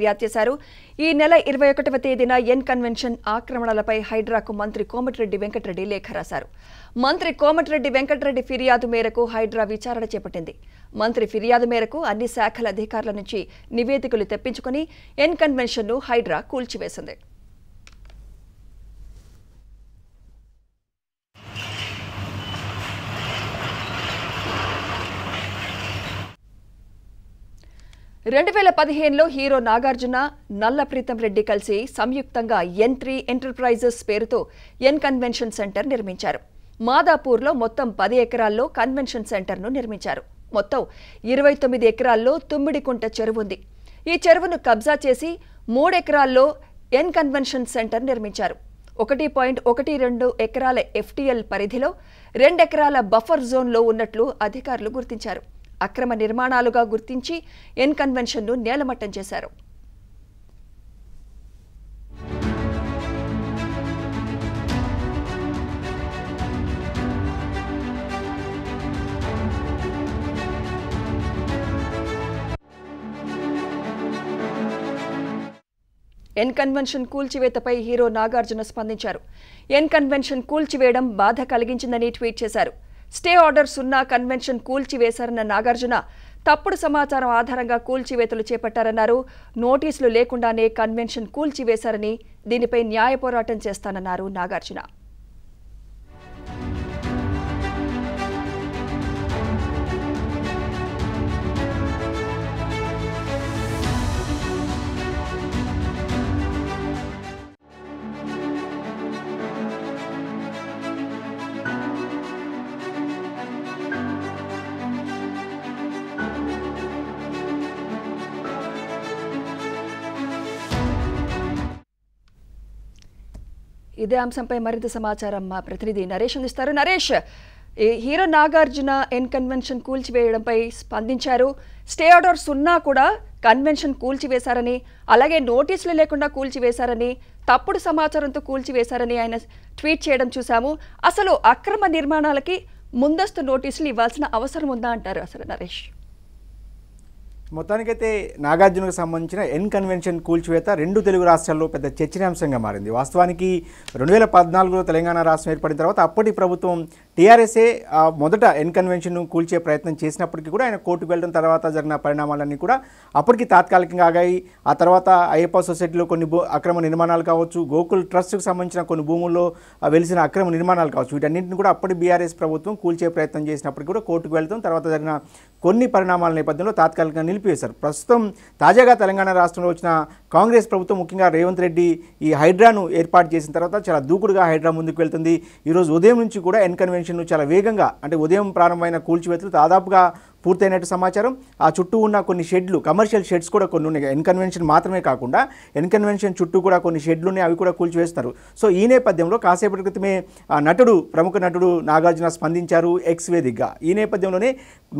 ఫిర్యాదు చేశారు ఈ నెల ఇరవై ఒకటవ తేదీన ఎన్ కన్వెన్షన్ ఆక్రమణలపై హైడ్రాకు మంత్రి కోమటిరెడ్డి వెంకటరెడ్డి లేఖ రాశారు మంత్రి కోమటిరెడ్డి వెంకటరెడ్డి ఫిర్యాదు మేరకు హైడ్రా విచారణ చేపట్టింది మంత్రి ఫిర్యాదు మేరకు అన్ని శాఖల అధికారుల నుంచి నివేదికలు తెప్పించుకుని ఎన్ కన్వెన్షన్ను హైడ్రా కూల్చివేసింది రెండు వేల పదిహేనులో హీరో నాగార్జున నల్ల ప్రీతం రెడ్డి కలిసి సంయుక్తంగా ఎన్ త్రీ ఎంటర్ప్రైజెస్ పేరుతో ఎన్ కన్వెన్షన్ సెంటర్ నిర్మించారు మాదాపూర్లో మొత్తం పది ఎకరాల్లో కన్వెన్షన్ సెంటర్ను నిర్మించారు మొత్తం ఇరవై తొమ్మిది ఎకరాల్లో తుమ్మిడికుంట చెరువు ఉంది ఈ చెరువును కబ్జా చేసి మూడెకరాల్లో ఎన్ కన్వెన్షన్ సెంటర్ నిర్మించారు ఒకటి పాయింట్ ఒకటి రెండు ఎకరాల ఎఫ్టీఎల్ పరిధిలో రెండెకరాల బఫర్ జోన్లో ఉన్నట్లు అధికారులు గుర్తించారు అక్రమ నిర్మాణాలుగా గుర్తించి ఎన్ ను నేలమట్టం చేశారు ఎన్ కన్వెన్షన్ కూల్చివేతపై హీరో నాగార్జున స్పందించారు ఎన్ కన్వెన్షన్ కూల్చివేయడం బాధ కలిగించిందని ట్వీట్ చేశారు స్టే ఆర్డర్ సున్నా కన్వెన్షన్ కూల్చివేశారన్న నాగార్జున తప్పుడు సమాచారం ఆధారంగా కూల్చివేతలు చేపట్టారన్నారు నోటీసులు లేకుండానే కన్వెన్షన్ కూల్చివేశారని దీనిపై న్యాయ పోరాటం చేస్తానన్నారు నాగార్జున ఇదే అంశంపై మరింత సమాచారం మా ప్రతినిధి నరేష్ అందిస్తారు Naresh hero Nagarjuna N convention కూల్చివేయడంపై స్పందించారు స్టే ఆర్డర్ సున్నా కూడా కన్వెన్షన్ కూల్చివేశారని అలాగే నోటీసులు లేకుండా కూల్చివేశారని తప్పుడు సమాచారంతో కూల్చివేశారని ఆయన ట్వీట్ చేయడం చూశాము అసలు అక్రమ నిర్మాణాలకి ముందస్తు నోటీసులు ఇవ్వాల్సిన అవసరం ఉందా అంటారు అసలు నరేష్ మొత్తానికైతే నాగార్జునకు సంబంధించిన ఎన్ కన్వెన్షన్ కూల్చివేత రెండు తెలుగు రాష్ట్రాల్లో పెద్ద చర్చనీయాంశంగా మారింది వాస్తవానికి రెండు వేల పద్నాలుగులో తెలంగాణ రాష్ట్రం ఏర్పడిన తర్వాత అప్పటి ప్రభుత్వం టీఆర్ఎస్ఏ మొదట ఎన్ కన్వెన్షన్ను కూల్చే ప్రయత్నం చేసినప్పటికీ కూడా ఆయన కోర్టుకు వెళ్ళడం తర్వాత జరిగిన పరిణామాలన్నీ కూడా అప్పటికి తాత్కాలికంగా ఆగాయి ఆ తర్వాత అయ్యప్ప సొసైటీలో కొన్ని అక్రమ నిర్మాణాలు కావచ్చు గోకుల్ ట్రస్ట్కు సంబంధించిన కొన్ని భూముల్లో వెలిసిన అక్రమ నిర్మాణాలు కావచ్చు వీటన్నింటిని కూడా అప్పటి బీఆర్ఎస్ ప్రభుత్వం కూల్చే ప్రయత్నం చేసినప్పటికీ కూడా కోర్టుకు వెళ్తాం తర్వాత జరిగిన కొన్ని పరిణామాల నేపథ్యంలో తాత్కాలికంగా నిలిపివేశారు ప్రస్తుతం తాజాగా తెలంగాణ రాష్ట్రంలో వచ్చిన కాంగ్రెస్ ప్రభుత్వం ముఖ్యంగా రేవంత్ రెడ్డి ఈ హైడ్రాను ఏర్పాటు చేసిన తర్వాత చాలా దూకుడుగా హైడ్రా ముందుకు వెళ్తుంది ఈరోజు ఉదయం నుంచి కూడా ఎన్ చాలా వేగంగా అంటే ఉదయం ప్రారంభమైన కూల్చివేతలు దాదాపుగా పూర్తయినట్టు సమాచారం ఆ చుట్టూ ఉన్న కొన్ని షెడ్లు కమర్షియల్ షెడ్స్ కూడా కొన్ని ఉన్నాయి ఎన్కన్వెన్షన్ మాత్రమే కాకుండా ఎన్కన్వెన్షన్ చుట్టూ కూడా కొన్ని షెడ్లు ఉన్నాయి అవి కూడా కూల్చివేస్తారు సో ఈ నేపథ్యంలో కాసేపటి క్రితమే నటుడు ప్రముఖ నటుడు నాగార్జున స్పందించారు ఎక్స్ వేదికగా ఈ నేపథ్యంలోనే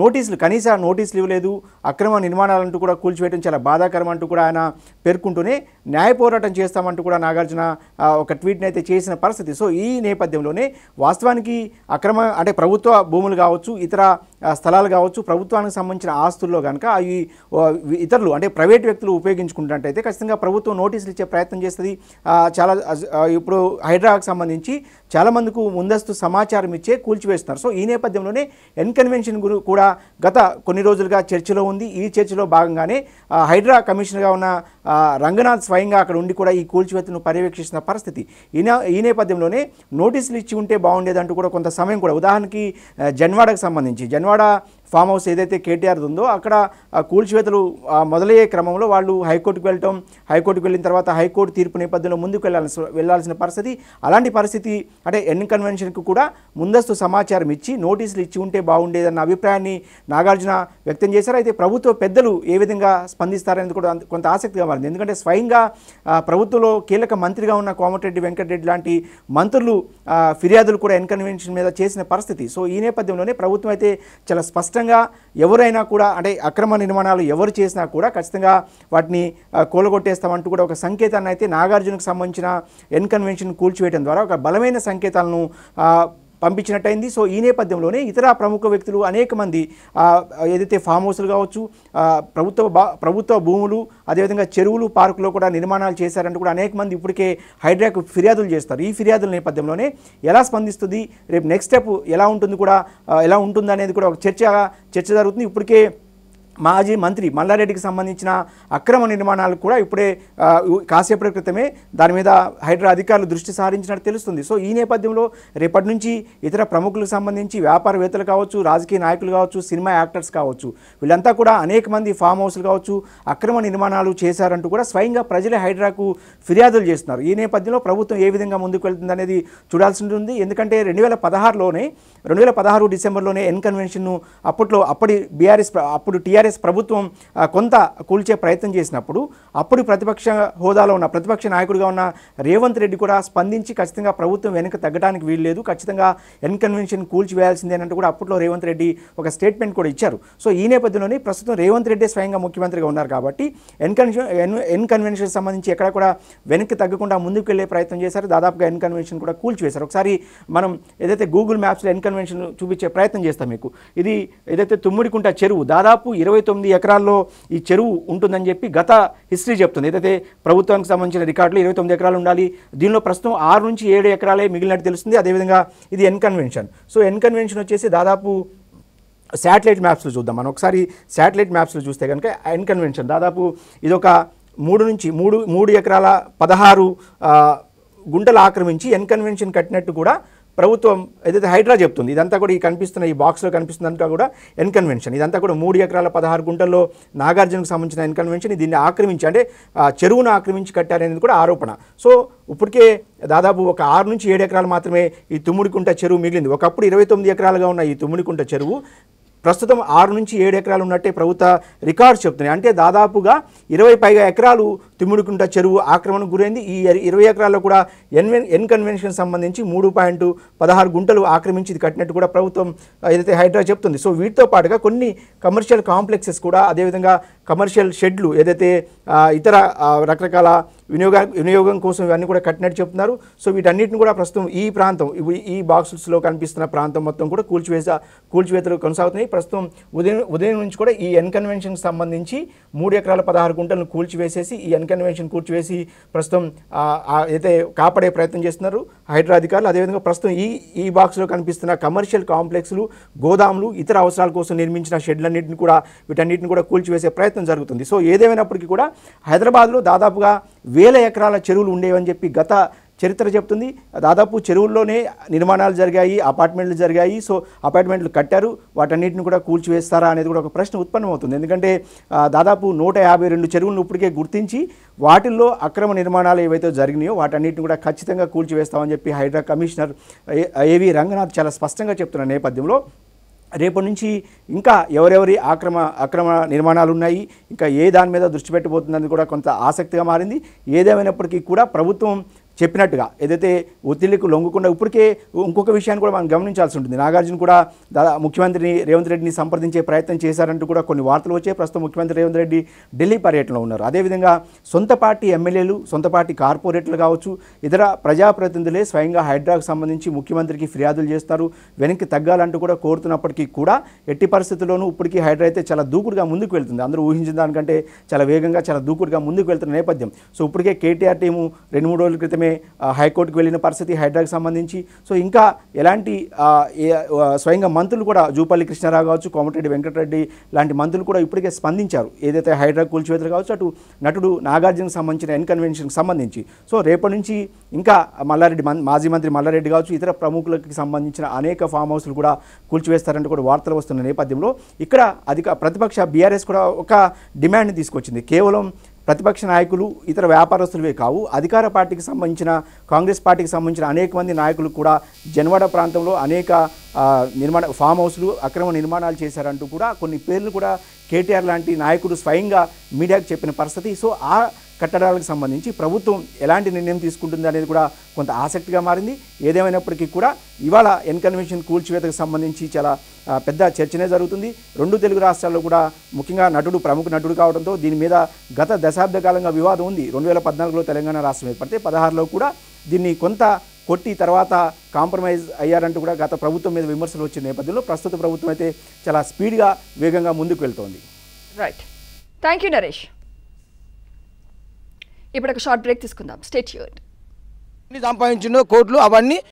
నోటీసులు కనీస నోటీసులు ఇవ్వలేదు అక్రమ నిర్మాణాలంటూ కూడా కూల్చివేయడం చాలా బాధాకరం అంటూ కూడా ఆయన పేర్కొంటూనే న్యాయ పోరాటం చేస్తామంటూ కూడా నాగార్జున ఒక ట్వీట్ని అయితే చేసిన పరిస్థితి సో ఈ నేపథ్యంలోనే వాస్తవానికి అక్రమ అంటే ప్రభుత్వ భూములు కావచ్చు ఇతర స్థలాలు కావచ్చు ప్రభుత్వానికి సంబంధించిన ఆస్తుల్లో కనుక అవి ఇతరులు అంటే ప్రైవేట్ వ్యక్తులు ఉపయోగించుకుంటున్నట్టయితే ఖచ్చితంగా ప్రభుత్వం నోటీసులు ఇచ్చే ప్రయత్నం చేస్తుంది చాలా ఇప్పుడు హైడ్రాకు సంబంధించి చాలామందికి ముందస్తు సమాచారం ఇచ్చే కూల్చివేస్తున్నారు సో ఈ నేపథ్యంలోనే ఎన్కన్వెన్షన్ గురు కూడా గత కొన్ని రోజులుగా చర్చలో ఉంది ఈ చర్చలో భాగంగానే హైడ్రా కమిషనర్గా ఉన్న రంగనాథ్ స్వయంగా అక్కడ ఉండి కూడా ఈ కూల్చివేతను పర్యవేక్షిస్తున్న పరిస్థితి ఈ ఈ నేపథ్యంలోనే నోటీసులు ఇచ్చి ఉంటే బాగుండేదంటూ కూడా కొంత సమయం కూడా ఉదాహరణకి జన్వాడకు సంబంధించి జన్వాడ ఫామ్ హౌస్ ఏదైతే కేటీఆర్ ఉందో అక్కడ కూల్చివేతలు మొదలయ్యే క్రమంలో వాళ్ళు హైకోర్టుకు వెళ్ళటం హైకోర్టుకు వెళ్ళిన తర్వాత హైకోర్టు తీర్పు నేపథ్యంలో ముందుకు వెళ్ళాల్సిన వెళ్ళాల్సిన పరిస్థితి అలాంటి పరిస్థితి అంటే ఎన్ కన్వెన్షన్కు కూడా ముందస్తు సమాచారం ఇచ్చి నోటీసులు ఇచ్చి ఉంటే బాగుండేదన్న అభిప్రాయాన్ని నాగార్జున వ్యక్తం చేశారు అయితే ప్రభుత్వ పెద్దలు ఏ విధంగా స్పందిస్తారనేది కూడా కొంత ఆసక్తిగా కావాలని ఎందుకంటే స్వయంగా ప్రభుత్వంలో కీలక మంత్రిగా ఉన్న కోమటిరెడ్డి వెంకటరెడ్డి లాంటి మంత్రులు ఫిర్యాదులు కూడా ఎన్కన్వెన్షన్ మీద చేసిన పరిస్థితి సో ఈ నేపథ్యంలోనే ప్రభుత్వం అయితే చాలా స్పష్టంగా ఎవరైనా కూడా అంటే అక్రమ నిర్మాణాలు ఎవరు చేసినా కూడా ఖచ్చితంగా వాటిని కూలగొట్టేస్తామంటూ కూడా ఒక సంకేతాన్ని అయితే నాగార్జునకు సంబంధించిన ఎన్కన్వెన్షన్ కూల్చివేయడం ద్వారా ఒక బలమైన సంకేతాలను పంపించినట్టయింది సో ఈ నేపథ్యంలోనే ఇతర ప్రముఖ వ్యక్తులు అనేక మంది ఏదైతే ఫామ్ హౌస్లు కావచ్చు ప్రభుత్వ ప్రభుత్వ భూములు అదేవిధంగా చెరువులు పార్కులో కూడా నిర్మాణాలు చేశారంటూ కూడా అనేక మంది ఇప్పటికే హైడ్రాకు ఫిర్యాదులు చేస్తారు ఈ ఫిర్యాదుల నేపథ్యంలోనే ఎలా స్పందిస్తుంది రేపు నెక్స్ట్ స్టెప్ ఎలా ఉంటుంది కూడా ఎలా ఉంటుంది అనేది కూడా ఒక చర్చ చర్చ జరుగుతుంది ఇప్పటికే మాజీ మంత్రి మల్లారెడ్డికి సంబంధించిన అక్రమ నిర్మాణాలు కూడా ఇప్పుడే కాసేపటి క్రితమే దాని మీద హైడ్రా అధికారులు దృష్టి సారించినట్టు తెలుస్తుంది సో ఈ నేపథ్యంలో రేపటి నుంచి ఇతర ప్రముఖులకు సంబంధించి వ్యాపారవేత్తలు కావచ్చు రాజకీయ నాయకులు కావచ్చు సినిమా యాక్టర్స్ కావచ్చు వీళ్ళంతా కూడా అనేక మంది ఫామ్ హౌస్లు కావచ్చు అక్రమ నిర్మాణాలు చేశారంటూ కూడా స్వయంగా ప్రజలే హైడ్రాకు ఫిర్యాదులు చేస్తున్నారు ఈ నేపథ్యంలో ప్రభుత్వం ఏ విధంగా ముందుకు వెళ్తుంది అనేది చూడాల్సి ఉంటుంది ఎందుకంటే రెండు వేల పదహారులోనే రెండు వేల పదహారు డిసెంబర్లోనే ఎన్ కన్వెన్షన్ను అప్పట్లో అప్పటి బీఆర్ఎస్ అప్పుడు టీఆర్ఎస్ కాంగ్రెస్ ప్రభుత్వం కొంత కూల్చే ప్రయత్నం చేసినప్పుడు అప్పుడు ప్రతిపక్ష హోదాలో ఉన్న ప్రతిపక్ష నాయకుడిగా ఉన్న రేవంత్ రెడ్డి కూడా స్పందించి ఖచ్చితంగా ప్రభుత్వం వెనక తగ్గడానికి వీల్లేదు ఖచ్చితంగా ఎన్కన్వెన్షన్ కూల్చివేయాల్సిందేనంటూ కూడా అప్పట్లో రేవంత్ రెడ్డి ఒక స్టేట్మెంట్ కూడా ఇచ్చారు సో ఈ నేపథ్యంలోనే ప్రస్తుతం రేవంత్ రెడ్డి స్వయంగా ముఖ్యమంత్రిగా ఉన్నారు కాబట్టి ఎన్కన్వెన్షన్ ఎన్కన్వెన్షన్ సంబంధించి ఎక్కడ కూడా వెనక్కి తగ్గకుండా ముందుకు వెళ్ళే ప్రయత్నం చేశారు దాదాపుగా ఎన్కన్వెన్షన్ కూడా కూల్చివేశారు ఒకసారి మనం ఏదైతే గూగుల్ మ్యాప్స్లో ఎన్కన్వెన్షన్ చూపించే ప్రయత్నం చేస్తాం మీకు ఇది ఏదైతే తుమ్మిడికుంట చెరువు దాదాపు ఇరవై ఇరవై తొమ్మిది ఎకరాల్లో ఈ చెరువు ఉంటుందని చెప్పి గత హిస్టరీ చెప్తుంది ఏదైతే ప్రభుత్వానికి సంబంధించిన రికార్డులు ఇరవై తొమ్మిది ఎకరాలు ఉండాలి దీనిలో ప్రస్తుతం ఆరు నుంచి ఏడు ఎకరాలే మిగిలినట్టు తెలుస్తుంది అదేవిధంగా ఇది ఎన్కన్వెన్షన్ సో ఎన్కన్వెన్షన్ వచ్చేసి దాదాపు శాటిలైట్ మ్యాప్స్లో చూద్దాం మనం ఒకసారి శాటిలైట్ మ్యాప్స్లో చూస్తే కనుక ఎన్కన్వెన్షన్ దాదాపు ఇదొక మూడు నుంచి మూడు మూడు ఎకరాల పదహారు గుంటలు ఆక్రమించి ఎన్కన్వెన్షన్ కట్టినట్టు కూడా ప్రభుత్వం ఏదైతే హైడ్రా చెప్తుంది ఇదంతా కూడా ఈ కనిపిస్తున్న ఈ బాక్స్లో కనిపిస్తుందంతా కూడా ఎన్కన్వెన్షన్ ఇదంతా కూడా మూడు ఎకరాల పదహారు గుంటల్లో నాగార్జునకు సంబంధించిన ఎన్కన్వెన్షన్ దీన్ని ఆక్రమించి అంటే చెరువును ఆక్రమించి కట్టారనేది కూడా ఆరోపణ సో ఇప్పటికే దాదాపు ఒక ఆరు నుంచి ఏడు ఎకరాలు మాత్రమే ఈ తుమ్ముడికుంట చెరువు మిగిలింది ఒకప్పుడు ఇరవై తొమ్మిది ఎకరాలుగా ఉన్న ఈ తుమ్ముడికుంట చెరువు ప్రస్తుతం ఆరు నుంచి ఏడు ఎకరాలు ఉన్నట్టే ప్రభుత్వ రికార్డు చెప్తున్నాయి అంటే దాదాపుగా ఇరవై పైగా ఎకరాలు తిమ్ముడుకుంట చెరువు ఆక్రమణకు గురైంది ఈ ఇరవై ఎకరాల్లో కూడా ఎన్వెన్ ఎన్కన్వెన్షన్ సంబంధించి మూడు పాయింట్ పదహారు గుంటలు ఆక్రమించి కట్టినట్టు కూడా ప్రభుత్వం ఏదైతే హైడ్రా చెప్తుంది సో వీటితో పాటుగా కొన్ని కమర్షియల్ కాంప్లెక్సెస్ కూడా అదేవిధంగా కమర్షియల్ షెడ్లు ఏదైతే ఇతర రకరకాల వినియోగ వినియోగం కోసం ఇవన్నీ కూడా కట్టినట్టు చెప్తున్నారు సో వీటన్నిటిని కూడా ప్రస్తుతం ఈ ప్రాంతం ఈ బాక్సుల్స్లో కనిపిస్తున్న ప్రాంతం మొత్తం కూడా కూల్చివేత కూల్చివేతలు కొనసాగుతున్నాయి ప్రస్తుతం ఉదయం ఉదయం నుంచి కూడా ఈ ఎన్కన్వెన్షన్కి సంబంధించి మూడు ఎకరాల పదహారు గుంటలను కూల్చివేసేసి ఈ ఎన్కన్వెన్షన్ కూల్చివేసి ప్రస్తుతం అయితే కాపాడే ప్రయత్నం చేస్తున్నారు హైడ్రా అధికారులు అదేవిధంగా ప్రస్తుతం ఈ ఈ బాక్స్లో కనిపిస్తున్న కమర్షియల్ కాంప్లెక్స్లు గోదాములు ఇతర అవసరాల కోసం నిర్మించిన షెడ్లన్నింటిని కూడా వీటన్నిటిని కూడా కూల్చివేసే ప్రయత్నం జరుగుతుంది సో ఏదేమైనప్పటికీ కూడా హైదరాబాద్లో దాదాపుగా వేల ఎకరాల చెరువులు ఉండేవని చెప్పి గత చరిత్ర చెప్తుంది దాదాపు చెరువుల్లోనే నిర్మాణాలు జరిగాయి అపార్ట్మెంట్లు జరిగాయి సో అపార్ట్మెంట్లు కట్టారు వాటన్నిటిని కూడా కూల్చివేస్తారా అనేది కూడా ఒక ప్రశ్న ఉత్పన్నమవుతుంది ఎందుకంటే దాదాపు నూట యాభై రెండు చెరువులను ఇప్పటికే గుర్తించి వాటిల్లో అక్రమ నిర్మాణాలు ఏవైతే జరిగినాయో వాటన్నిటిని కూడా ఖచ్చితంగా కూల్చివేస్తామని చెప్పి హైడ్రా కమిషనర్ ఏవి రంగనాథ్ చాలా స్పష్టంగా చెప్తున్న నేపథ్యంలో రేపటి నుంచి ఇంకా ఎవరెవరి ఆక్రమ అక్రమ నిర్మాణాలు ఉన్నాయి ఇంకా ఏ దాని మీద దృష్టి పెట్టబోతుందని కూడా కొంత ఆసక్తిగా మారింది ఏదేమైనప్పటికీ కూడా ప్రభుత్వం చెప్పినట్టుగా ఏదైతే ఒత్తిళ్లకు లొంగకుండా ఇప్పటికే ఇంకొక విషయాన్ని కూడా మనం గమనించాల్సి ఉంటుంది నాగార్జున కూడా దాదా ముఖ్యమంత్రిని రేవంత్ రెడ్డిని సంప్రదించే ప్రయత్నం చేశారంటూ కూడా కొన్ని వార్తలు వచ్చే ప్రస్తుతం ముఖ్యమంత్రి రేవంత్ రెడ్డి ఢిల్లీ పర్యటనలో ఉన్నారు అదేవిధంగా సొంత పార్టీ ఎమ్మెల్యేలు సొంత పార్టీ కార్పొరేటర్లు కావచ్చు ఇతర ప్రజాప్రతినిధులే స్వయంగా హైడ్రాకు సంబంధించి ముఖ్యమంత్రికి ఫిర్యాదులు చేస్తారు వెనక్కి తగ్గాలంటూ కూడా కోరుతున్నప్పటికీ కూడా ఎట్టి పరిస్థితుల్లోనూ ఇప్పటికీ హైడ్రా అయితే చాలా దూకుడుగా ముందుకు వెళ్తుంది అందరూ ఊహించిన దానికంటే చాలా వేగంగా చాలా దూకుడుగా ముందుకు వెళ్తున్న నేపథ్యం సో ఇప్పటికే కేటీఆర్ టీము రెండు మూడు రోజుల క్రితమే హైకోర్టుకు వెళ్ళిన పరిస్థితి హైడ్రాకి సంబంధించి సో ఇంకా ఎలాంటి స్వయంగా మంత్రులు కూడా జూపల్లి కృష్ణారావు కావచ్చు కోమటిరెడ్డి వెంకటరెడ్డి లాంటి మంత్రులు కూడా ఇప్పటికే స్పందించారు ఏదైతే హైడ్రా కూల్చివేతలు కావచ్చు అటు నటుడు నాగార్జునకు సంబంధించిన ఎన్కన్వెన్షన్కి సంబంధించి సో రేపటి నుంచి ఇంకా మల్లారెడ్డి మాజీ మంత్రి మల్లారెడ్డి కావచ్చు ఇతర ప్రముఖులకి సంబంధించిన అనేక ఫామ్ హౌస్లు కూడా కూల్చివేస్తారంటే కూడా వార్తలు వస్తున్న నేపథ్యంలో ఇక్కడ అధిక ప్రతిపక్ష బీఆర్ఎస్ కూడా ఒక డిమాండ్ తీసుకొచ్చింది కేవలం ప్రతిపక్ష నాయకులు ఇతర వ్యాపారస్తులవే కావు అధికార పార్టీకి సంబంధించిన కాంగ్రెస్ పార్టీకి సంబంధించిన అనేక మంది నాయకులు కూడా జన్వాడ ప్రాంతంలో అనేక నిర్మాణ ఫామ్ హౌస్లు అక్రమ నిర్మాణాలు చేశారంటూ కూడా కొన్ని పేర్లు కూడా కేటీఆర్ లాంటి నాయకుడు స్వయంగా మీడియాకు చెప్పిన పరిస్థితి సో ఆ కట్టడాలకు సంబంధించి ప్రభుత్వం ఎలాంటి నిర్ణయం తీసుకుంటుంది అనేది కూడా కొంత ఆసక్తిగా మారింది ఏదేమైనప్పటికీ కూడా ఇవాళ ఎన్కన్వెన్షన్ కూల్చివేతకు సంబంధించి చాలా పెద్ద చర్చనే జరుగుతుంది రెండు తెలుగు రాష్ట్రాల్లో కూడా ముఖ్యంగా నటుడు ప్రముఖ నటుడు కావడంతో దీని మీద గత దశాబ్ద కాలంగా వివాదం ఉంది రెండు వేల పద్నాలుగులో తెలంగాణ రాష్ట్రం ఏర్పడితే పదహారులో కూడా దీన్ని కొంత కొట్టి తర్వాత కాంప్రమైజ్ అయ్యారంటూ కూడా గత ప్రభుత్వం మీద విమర్శలు వచ్చిన నేపథ్యంలో ప్రస్తుత ప్రభుత్వం అయితే చాలా స్పీడ్గా వేగంగా ముందుకు వెళ్తోంది రైట్ థ్యాంక్ యూ నరేష్ ఇప్పుడు ఒక షార్ట్ బ్రేక్ తీసుకుందాం స్టేట్ సంపాదించిన కోట్లు అవన్నీ